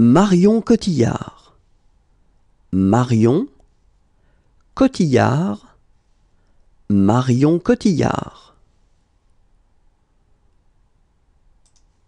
Marion Cotillard. Marion Cotillard. Marion Cotillard.